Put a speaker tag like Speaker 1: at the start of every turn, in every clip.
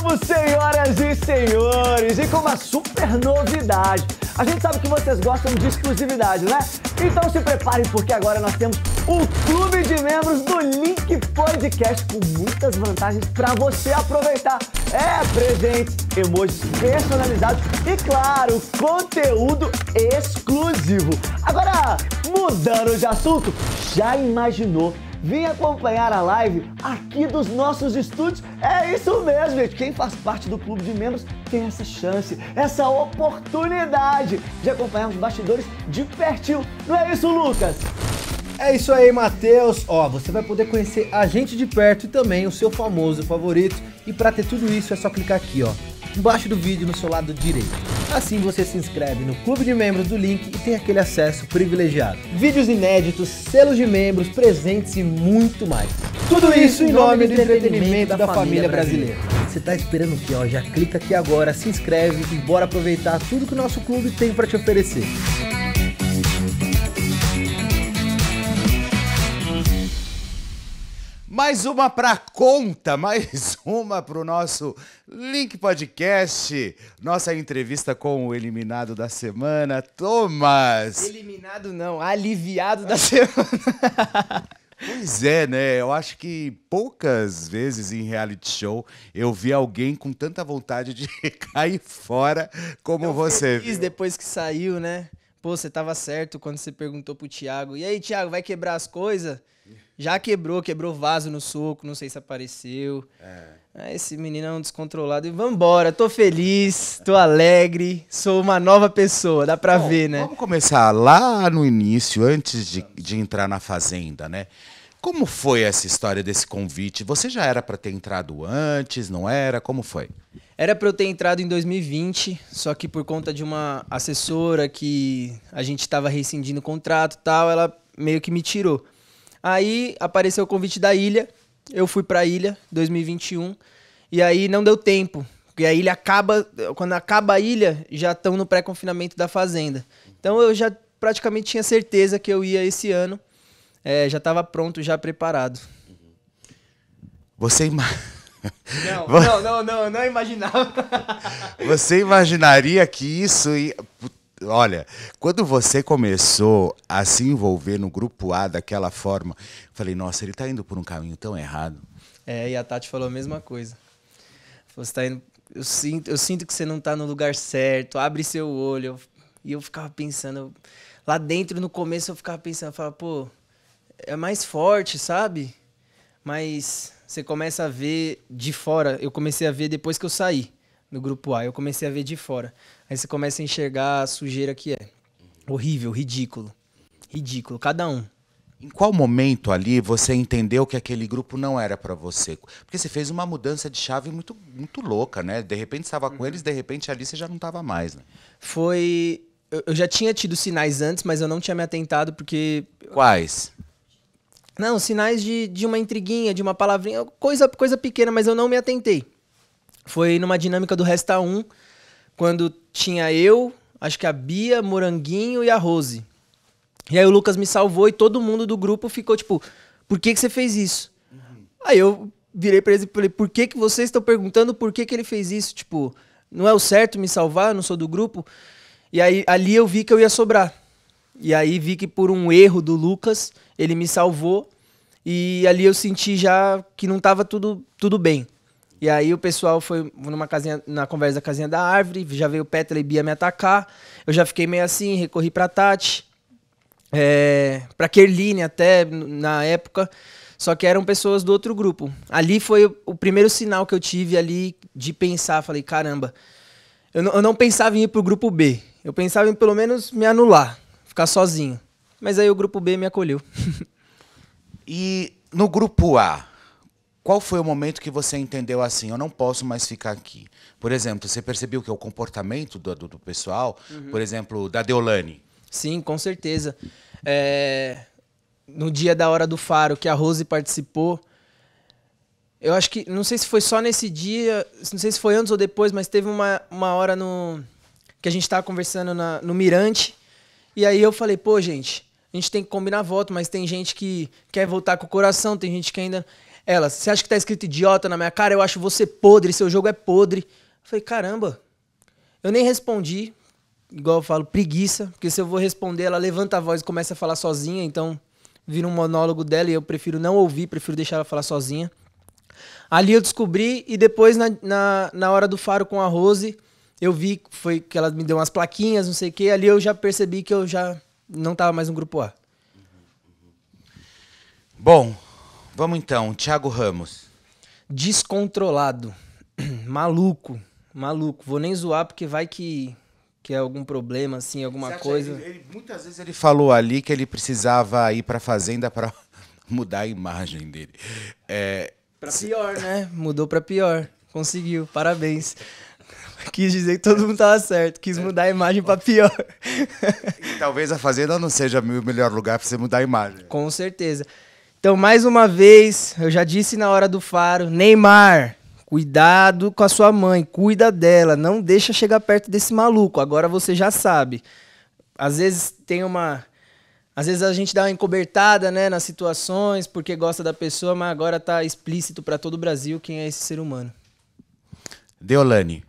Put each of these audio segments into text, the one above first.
Speaker 1: Chegamos, senhoras e senhores, e com uma super novidade. A gente sabe que vocês gostam de exclusividade, né? Então se preparem, porque agora nós temos o clube de membros do Link Podcast com muitas vantagens para você aproveitar. É presentes, emojis personalizados e, claro, conteúdo exclusivo. Agora, mudando de assunto, já imaginou Vem acompanhar a live aqui dos nossos estúdios. É isso mesmo, gente. Quem faz parte do clube de membros tem essa chance, essa oportunidade de acompanhar os bastidores de pertinho. Não é isso, Lucas? É isso aí, Matheus. Ó, você vai poder conhecer a gente de perto e também
Speaker 2: o seu famoso favorito. E para ter tudo isso é só clicar aqui, ó, embaixo do vídeo no seu lado
Speaker 3: direito.
Speaker 2: Assim você se inscreve no clube de membros do link e tem aquele acesso privilegiado. Vídeos inéditos, selos de membros, presentes e muito mais. Tudo isso em nome do entretenimento da família brasileira. Você tá esperando o que, Já clica aqui agora, se inscreve e bora aproveitar tudo que o nosso clube tem para te oferecer.
Speaker 3: Mais uma para conta, mais uma para o nosso Link Podcast, nossa entrevista com o eliminado da semana, Thomas.
Speaker 4: Eliminado não, aliviado
Speaker 1: da semana.
Speaker 3: Pois é, né? Eu acho que poucas vezes em reality show eu vi alguém com tanta vontade de cair fora como eu você. Feliz
Speaker 4: depois que saiu, né? Pô, você tava certo quando você perguntou pro Thiago. E aí, Thiago, vai quebrar as coisas? Já quebrou, quebrou vaso no soco, não sei se apareceu. É. Ah, esse menino é um descontrolado. E vambora, tô feliz, tô alegre, sou uma nova pessoa, dá pra Bom, ver, né? Vamos
Speaker 3: começar lá no início, antes de, de entrar na Fazenda, né? Como foi essa história desse convite? Você já era para ter entrado antes, não era? Como foi? Era para eu ter entrado em 2020,
Speaker 4: só que por conta de uma assessora que a gente estava rescindindo o contrato, tal, ela meio que me tirou. Aí apareceu o convite da ilha, eu fui pra ilha 2021, e aí não deu tempo. Porque a ilha acaba, quando acaba a ilha, já estão no pré-confinamento da fazenda. Então eu já praticamente tinha certeza que eu ia esse ano. É, já estava pronto, já preparado.
Speaker 3: Você ima... não, não,
Speaker 4: não, não, não imaginava.
Speaker 3: Você imaginaria que isso ia... Olha, quando você começou a se envolver no grupo A daquela forma, falei, nossa, ele está indo por um caminho tão errado.
Speaker 4: É, e a Tati falou a mesma coisa. Você tá indo, eu sinto, eu sinto que você não está no lugar certo, abre seu olho. E eu ficava pensando, lá dentro no começo eu ficava pensando, eu falava, pô, é mais forte, sabe? Mas você começa a ver de fora, eu comecei a ver depois que eu saí no grupo A. Eu comecei a ver de fora. Aí você começa a enxergar a sujeira que é. Horrível, ridículo. Ridículo,
Speaker 3: cada um. Em qual momento ali você entendeu que aquele grupo não era para você? Porque você fez uma mudança de chave muito, muito louca, né? De repente estava uhum. com eles, de repente ali você já não estava mais. Né? Foi. Eu já tinha tido sinais antes, mas eu não tinha me atentado porque. Quais?
Speaker 4: Não, sinais de, de uma intriguinha, de uma palavrinha, coisa, coisa pequena, mas eu não me atentei foi numa dinâmica do Resta 1, quando tinha eu, acho que a Bia, Moranguinho e a Rose. E aí o Lucas me salvou e todo mundo do grupo ficou tipo, por que, que você fez isso? Uhum. Aí eu virei pra eles e falei, por que, que vocês estão perguntando por que, que ele fez isso? Tipo, não é o certo me salvar, eu não sou do grupo. E aí ali eu vi que eu ia sobrar. E aí vi que por um erro do Lucas, ele me salvou. E ali eu senti já que não tava tudo, tudo bem. E aí o pessoal foi numa casinha, na conversa da casinha da árvore, já veio Petra e Bia me atacar. Eu já fiquei meio assim, recorri pra Tati, é, pra Kerline até na época. Só que eram pessoas do outro grupo. Ali foi o, primeiro sinal que eu tive ali de pensar. Falei, caramba, eu, eu não pensava em ir pro grupo B. Eu pensava em pelo menos me anular, ficar sozinho. Mas aí o grupo
Speaker 3: B me acolheu. e no grupo A, qual foi o momento que você entendeu assim, eu não posso mais ficar aqui? Por exemplo, você percebeu que é o comportamento do, do, do pessoal, uhum. por exemplo, da Deolane? Sim, com certeza. É,
Speaker 4: no dia da Hora do Faro, que a Rose participou, eu acho que, não sei se foi só nesse dia, não sei se foi antes ou depois, mas teve uma, uma hora no que a gente estava conversando na, no Mirante, e aí eu falei, pô, gente, a gente tem que combinar voto, mas tem gente que quer voltar com o coração, tem gente que ainda. Ela, você acha que tá escrito idiota na minha cara? Eu acho você podre, seu jogo é podre. Eu falei, caramba. Eu nem respondi, igual eu falo, preguiça, porque se eu vou responder, ela levanta a voz e começa a falar sozinha, então vira um monólogo dela e eu prefiro não ouvir, prefiro deixar ela falar sozinha. Ali eu descobri e depois na, na, na hora do faro com a Rose, eu vi, foi que ela me deu umas plaquinhas, não sei o quê, ali eu já percebi que eu já não estava mais no grupo A.
Speaker 3: Bom, Vamos então, Thiago Ramos.
Speaker 4: Descontrolado. maluco. Maluco. Vou nem zoar porque vai que que é algum problema assim, alguma coisa. Ele, ele,
Speaker 3: muitas vezes ele falou ali que ele precisava ir para fazenda para mudar a imagem dele. É... Para pior, né? Mudou para pior. Conseguiu. Parabéns. Quis dizer que todo mundo estava
Speaker 4: certo, quis é. mudar a imagem para pior.
Speaker 3: E talvez a fazenda não seja o melhor lugar para
Speaker 4: você mudar a imagem. Com certeza. Então, mais uma vez, eu já disse na hora do faro, Neymar, cuidado com a sua mãe, cuida dela, não deixa chegar perto desse maluco. Agora você já sabe. Às vezes tem uma às vezes a gente dá uma encobertada, né, nas situações, porque gosta da pessoa, mas agora tá explícito para todo o Brasil quem é esse ser humano.
Speaker 3: Deolane.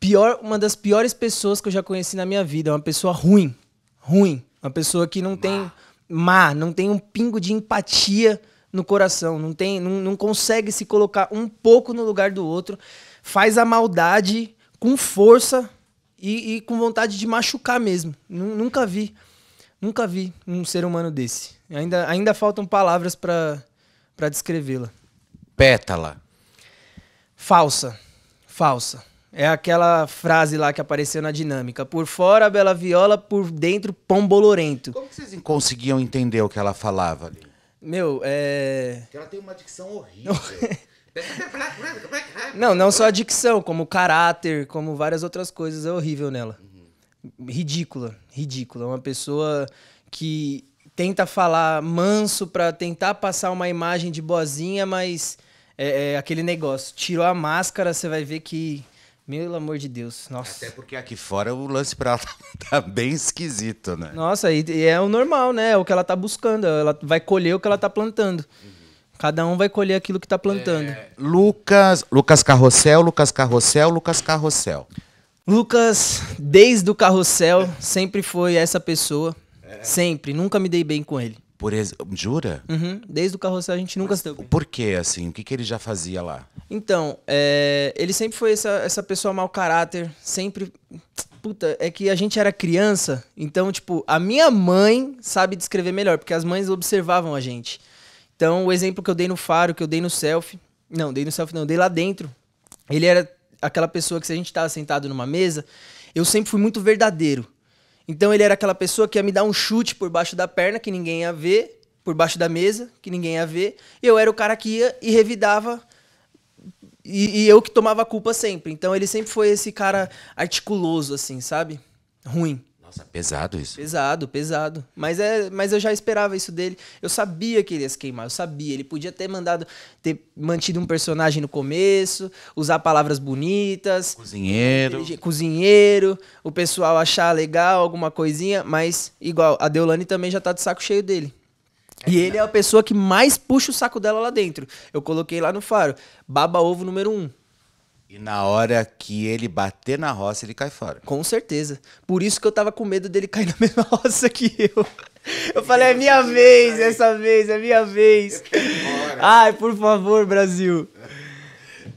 Speaker 4: Pior, uma das piores pessoas que eu já conheci na minha vida, é uma pessoa ruim, ruim, uma pessoa que não bah. tem má, não tem um pingo de empatia no coração, não tem, não, não consegue se colocar um pouco no lugar do outro, faz a maldade com força e, e com vontade de machucar mesmo. nunca vi, nunca vi um ser humano desse. Ainda, ainda faltam palavras para descrevê-la.
Speaker 3: Pétala.
Speaker 4: Falsa, falsa. É aquela frase lá que apareceu na dinâmica. Por fora, bela viola, por dentro, pão bolorento. Como que
Speaker 3: vocês conseguiam entender o que ela falava ali?
Speaker 4: Meu, é. Ela tem uma dicção horrível. não, não só a dicção, como caráter, como várias outras coisas. É horrível nela. Ridícula, ridícula. Uma pessoa que tenta falar manso para tentar passar uma imagem de boazinha, mas é, é aquele negócio. Tirou a máscara, você vai ver que meu amor de Deus,
Speaker 3: nossa. Até porque aqui fora o lance pra ela tá, tá bem esquisito, né?
Speaker 4: Nossa, e, é o normal, né? É o que ela tá buscando. Ela vai colher o que ela tá plantando. Cada um vai colher aquilo que tá plantando. É...
Speaker 3: Lucas, Lucas Carrossel, Lucas Carrossel, Lucas Carrossel.
Speaker 4: Lucas, desde o carrossel, sempre foi essa pessoa. É. Sempre.
Speaker 3: Nunca me dei bem com ele. Por ex... Jura? Uhum. Desde o carrossel a gente nunca se deu bem. Por quê, assim? O que, que ele já fazia lá?
Speaker 4: Então, é... ele sempre foi essa, essa pessoa mau caráter, sempre. Puta, é que a gente era criança, então, tipo, a minha mãe sabe descrever melhor, porque as mães observavam a gente. Então, o exemplo que eu dei no faro, que eu dei no selfie. Não, dei no selfie, não, dei lá dentro. Ele era aquela pessoa que se a gente tava sentado numa mesa, eu sempre fui muito verdadeiro. Então ele era aquela pessoa que ia me dar um chute por baixo da perna, que ninguém ia ver, por baixo da mesa, que ninguém ia ver. Eu era o cara que ia e revidava. E, e eu que tomava a culpa sempre. Então ele sempre foi esse cara articuloso, assim, sabe?
Speaker 3: Ruim. Nossa, pesado isso.
Speaker 4: Pesado, pesado. Mas, é, mas eu já esperava isso dele. Eu sabia que ele ia se queimar, eu sabia. Ele podia ter mandado, ter mantido um personagem no começo, usar palavras bonitas.
Speaker 3: Cozinheiro.
Speaker 4: Cozinheiro. O pessoal achar legal alguma coisinha, mas igual, a Deolane também já tá de saco cheio dele. É e ele é a pessoa que mais puxa o saco dela lá dentro. Eu coloquei lá no faro. Baba ovo número um. E na hora que ele bater na roça, ele cai fora. Com certeza. Por isso que eu tava com medo dele cair na mesma roça que eu. Eu falei, é minha vez, essa vez, é minha vez. Ai, por favor, Brasil.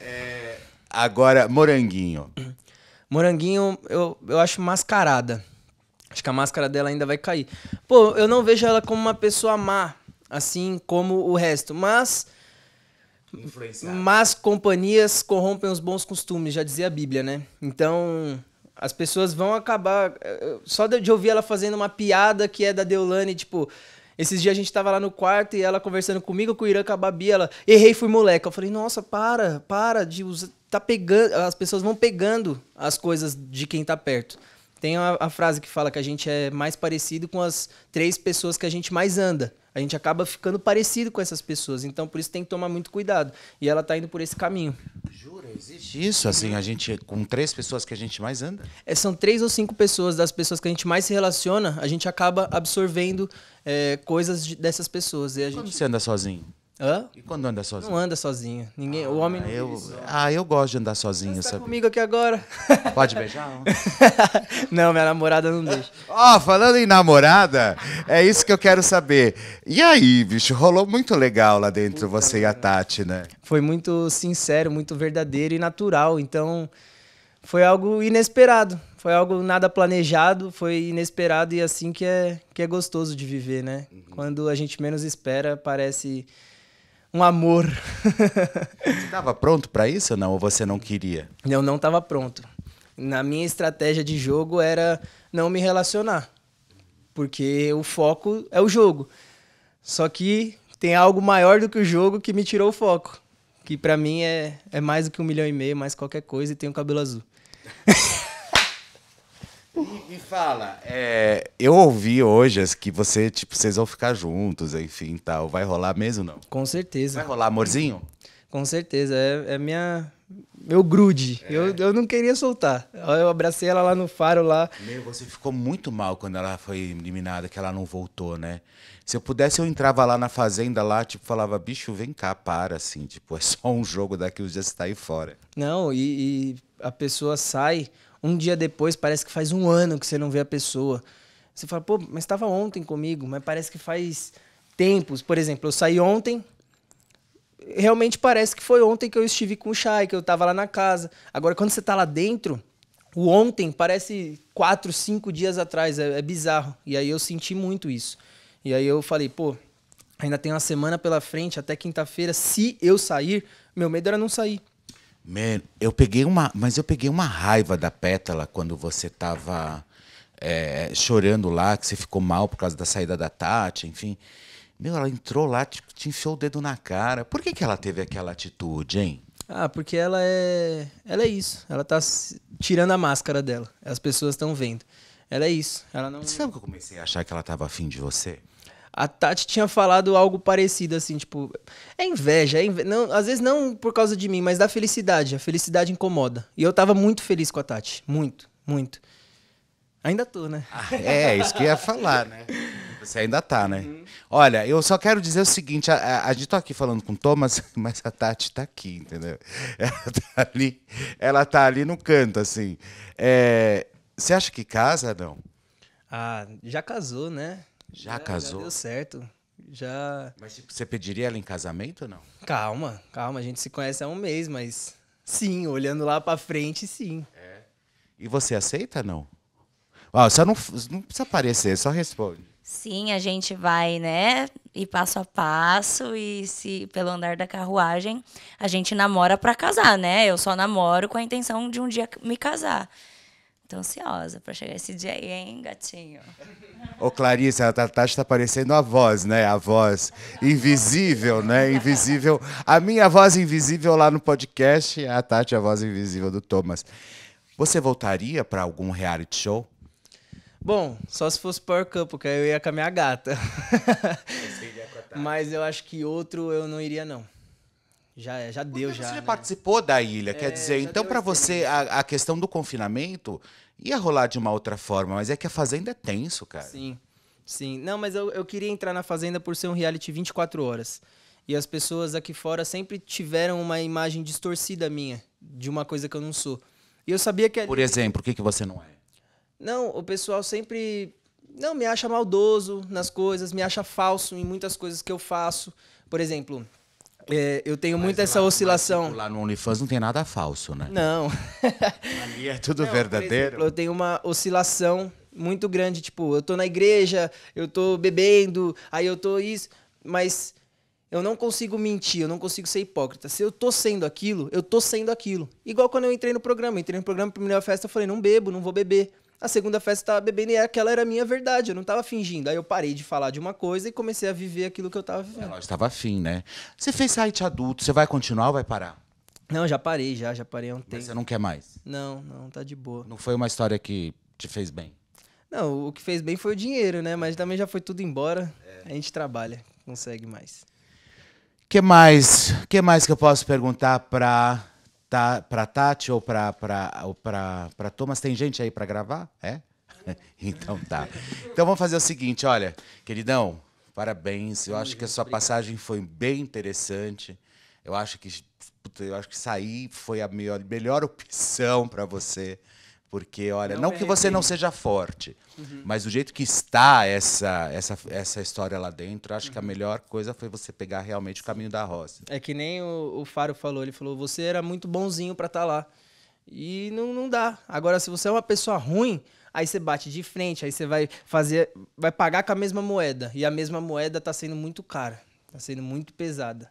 Speaker 3: É... Agora, Moranguinho.
Speaker 4: Moranguinho, eu, eu acho mascarada. Acho que a máscara dela ainda vai cair. Pô, eu não vejo ela como uma pessoa má, assim como o resto. Mas mas companhias corrompem os bons costumes, já dizia a Bíblia, né? Então, as pessoas vão acabar. Eh, eh, só de ouvir ela fazendo uma piada que é da Deolane, tipo. Esses dias a gente tava lá no quarto e ela conversando comigo, com o Irã, com a Babi, ela, errei, fui moleque. Eu falei, nossa, para, para de usar, tá pegando, as pessoas vão pegando as coisas de quem tá perto. Tem a, a frase que fala que a gente é mais parecido com as três pessoas que a gente mais anda a gente acaba ficando parecido com essas pessoas. Então, por isso tem que tomar muito
Speaker 3: cuidado. E ela
Speaker 4: está indo por esse caminho. Jura?
Speaker 3: Existe isso? Assim, a gente, com três pessoas que a gente mais anda?
Speaker 4: É, são três ou cinco pessoas das pessoas que a gente mais se relaciona, a gente acaba absorvendo
Speaker 3: é, coisas dessas pessoas. E a gente... Quando você anda sozinho? Hã? E quando anda sozinho? Não anda sozinho. Ninguém, ah, o homem não ah, eu, Ah, eu gosto de andar sozinho, Você tá sabe?
Speaker 4: comigo aqui agora.
Speaker 3: Pode beijar? não, minha namorada não deixa. Ó, oh, falando em namorada, é isso que eu quero saber. E aí, bicho, rolou muito legal lá dentro Puta você cara. e a Tati, né?
Speaker 4: Foi muito sincero, muito verdadeiro e natural, então foi algo inesperado. Foi algo nada planejado, foi inesperado e é assim que é, que é gostoso de viver, né? Uhum. Quando a gente menos espera, parece um amor.
Speaker 3: você estava pronto para isso ou não? Ou você não queria?
Speaker 4: Eu não estava pronto. Na minha estratégia de jogo era não me relacionar, porque o foco é o jogo. Só que tem algo maior do que o jogo que me tirou o foco, que para mim é, é mais do que um milhão e meio, mais qualquer coisa e tem o cabelo azul.
Speaker 3: E fala, é, eu ouvi hoje que você, tipo, vocês vão ficar juntos, enfim, tal. Vai rolar mesmo não? Com certeza. Vai rolar amorzinho? Com certeza, é, é minha
Speaker 4: meu grude.
Speaker 3: É. Eu, eu não
Speaker 4: queria soltar.
Speaker 3: Eu abracei ela lá no faro lá. Meu, você ficou muito mal quando ela foi eliminada, que ela não voltou, né? Se eu pudesse, eu entrava lá na fazenda lá, tipo, falava, bicho, vem cá, para, assim, tipo, é só um jogo daqui os dias você tá aí fora.
Speaker 4: Não, e, e a pessoa sai um dia depois, parece que faz um ano que você não vê a pessoa. Você fala, pô, mas estava ontem comigo, mas parece que faz tempos. Por exemplo, eu saí ontem, realmente parece que foi ontem que eu estive com o Chay, que eu estava lá na casa. Agora, quando você está lá dentro, o ontem parece quatro, cinco dias atrás, é, é, bizarro. E aí eu senti muito isso. E aí eu falei, pô, ainda tem uma semana pela frente, até quinta-feira, se eu sair, meu medo era não sair.
Speaker 3: Man, eu peguei uma, mas eu peguei uma raiva da pétala quando você tava é, chorando lá, que você ficou mal por causa da saída da Tati, enfim. Meu, ela entrou lá, te, te enfiou o dedo na cara. Por que, que ela teve aquela atitude, hein?
Speaker 4: Ah, porque ela é. Ela é isso. Ela tá tirando a máscara dela. As pessoas estão vendo. Ela é isso. Ela não. Você sabe que eu
Speaker 3: comecei a achar que ela tava afim de você?
Speaker 4: A Tati tinha falado algo parecido, assim, tipo, é inveja, é inveja. Não, às vezes não por causa de mim, mas da felicidade. A felicidade incomoda. E eu tava muito feliz com a Tati.
Speaker 3: Muito, muito. Ainda tô, né? Ah, é, é isso que eu ia falar, né? Você ainda tá, né? Uhum. Olha, eu só quero dizer o seguinte: a, a, a gente tá aqui falando com o Thomas, mas a Tati tá aqui, entendeu? Ela tá ali, ela tá ali no canto, assim. É, você acha que casa, não?
Speaker 4: Ah, já casou, né? Já, casou? Já deu certo. Já. Mas tipo,
Speaker 3: você pediria ela em casamento ou não?
Speaker 4: Calma, calma. A gente se conhece há um mês, mas sim, olhando lá pra frente, sim. É.
Speaker 3: E você aceita não? só não, não precisa aparecer, só responde.
Speaker 1: Sim, a gente vai, né? E passo a passo, e se pelo andar da carruagem, a gente namora para casar, né? Eu só namoro com a intenção de um dia me casar. Tô ansiosa para chegar esse dia aí, hein, gatinho?
Speaker 3: Ô, Clarice, a Tati está parecendo a voz, né? A voz invisível, né? Invisível. A minha voz invisível lá no podcast, é a Tati, a voz invisível do Thomas. Você voltaria para algum reality show?
Speaker 4: Bom, só se fosse Power Cup, porque aí eu ia com a minha gata. Mas eu acho que outro eu não iria, não.
Speaker 3: Já, já deu, já. Você já né? participou da ilha, é, quer dizer, então para você a, a, questão do confinamento ia rolar de uma outra forma, mas é que a Fazenda é tenso, cara.
Speaker 4: Sim, sim. Não, mas eu, eu queria entrar na Fazenda por ser um reality 24 horas. E as pessoas aqui fora sempre tiveram uma imagem distorcida minha, de uma coisa que eu não sou. E eu sabia que... Por exemplo,
Speaker 3: o que, que você não é?
Speaker 4: Não, o pessoal sempre não me acha maldoso nas coisas, me acha falso em muitas coisas que eu faço. Por exemplo,
Speaker 3: é, eu tenho muito essa oscilação. Tipo, lá no OnlyFans não tem nada falso, né?
Speaker 4: Não.
Speaker 3: Ali é tudo não, verdadeiro. Exemplo,
Speaker 4: eu tenho uma oscilação muito grande, tipo, eu tô na igreja, eu tô bebendo, aí eu tô isso, mas eu não consigo mentir, eu não consigo ser hipócrita. Se eu tô sendo aquilo, eu tô sendo aquilo. Igual quando eu entrei no programa, eu entrei no programa, melhor festa, eu falei, não bebo, não vou beber. A segunda festa eu tava bebendo e aquela era a minha verdade, eu não tava fingindo. Aí eu parei de falar de uma coisa e comecei a viver aquilo que eu tava vivendo.
Speaker 3: Ela é, estava afim, né? Você fez site adulto, você vai continuar ou vai parar?
Speaker 4: Não, já parei, já, já parei há um tempo.
Speaker 3: Mas você não quer mais?
Speaker 4: Não, não, tá de boa.
Speaker 3: Não foi uma história que te fez bem?
Speaker 4: Não, o que fez bem foi o dinheiro, né? Mas também já foi tudo embora. É. A gente trabalha, consegue mais.
Speaker 3: Que mais? Que mais que eu posso perguntar para tá, para Tati ou para para Thomas, tem gente aí para gravar? É? então tá. Então vamos fazer o seguinte, olha, queridão, parabéns. Eu acho que a sua passagem foi bem interessante. Eu acho que eu acho que sair foi a melhor, melhor opção para você. Porque, olha, não, não que é você não seja forte, uhum. mas do jeito que está essa, essa, essa história lá dentro, acho uhum. que a uhum. melhor coisa foi você pegar realmente o caminho da roça.
Speaker 4: É que nem o, o Faro falou, ele falou, você era muito bonzinho para estar tá lá. E não, não dá. Agora, se você é uma pessoa ruim, aí você bate de frente, aí você vai fazer. Vai pagar com a mesma moeda. E a mesma moeda tá sendo muito cara. Tá sendo muito pesada.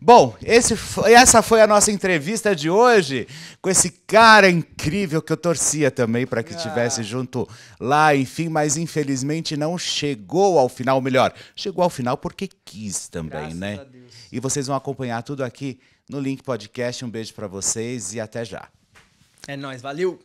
Speaker 3: Bom, foi, essa foi a nossa entrevista de hoje com esse cara incrível que eu torcia também para que ah. junto lá, enfim, mas infelizmente não chegou ao final, melhor, chegou ao final porque quis também, Graças né? A Deus. E vocês vão acompanhar tudo aqui no Link Podcast. Um beijo para vocês e até já.
Speaker 4: É nós,
Speaker 1: valeu.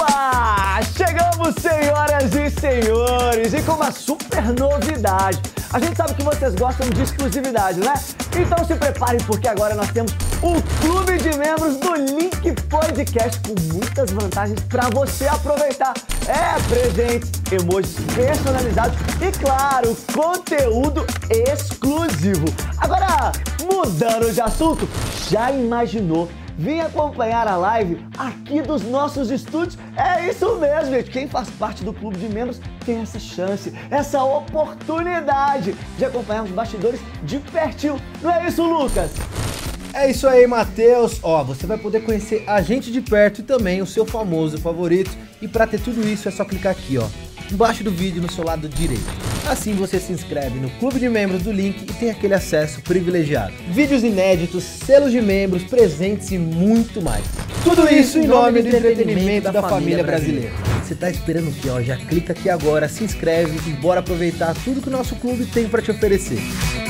Speaker 1: Opa!
Speaker 3: Chegamos, senhoras e senhores,
Speaker 1: e com uma super novidade. A gente sabe que vocês gostam de exclusividade, né? Então se preparem porque agora nós temos o clube de membros do Link Podcast com muitas vantagens para você aproveitar. É presentes, emojis personalizados e claro, conteúdo exclusivo. Agora, mudando de assunto, já imaginou Vem acompanhar a live aqui dos nossos estúdios. É isso mesmo, gente. Quem faz parte do clube de membros tem essa chance, essa oportunidade de acompanhar os bastidores de pertinho. Não é isso, Lucas? É isso aí, Matheus. Ó, você vai poder conhecer a gente de perto
Speaker 2: e também o seu famoso favorito. E para ter tudo isso é só clicar aqui, ó, embaixo do vídeo no seu lado direito. Assim você se inscreve no clube de membros do link e tem aquele acesso privilegiado. Vídeos inéditos, selos de membros, presentes e muito mais.
Speaker 1: Tudo isso em
Speaker 2: nome do entretenimento da família brasileira. Você tá esperando o quê, ó? Já clica aqui agora, se inscreve e bora aproveitar tudo que o nosso clube tem para te oferecer.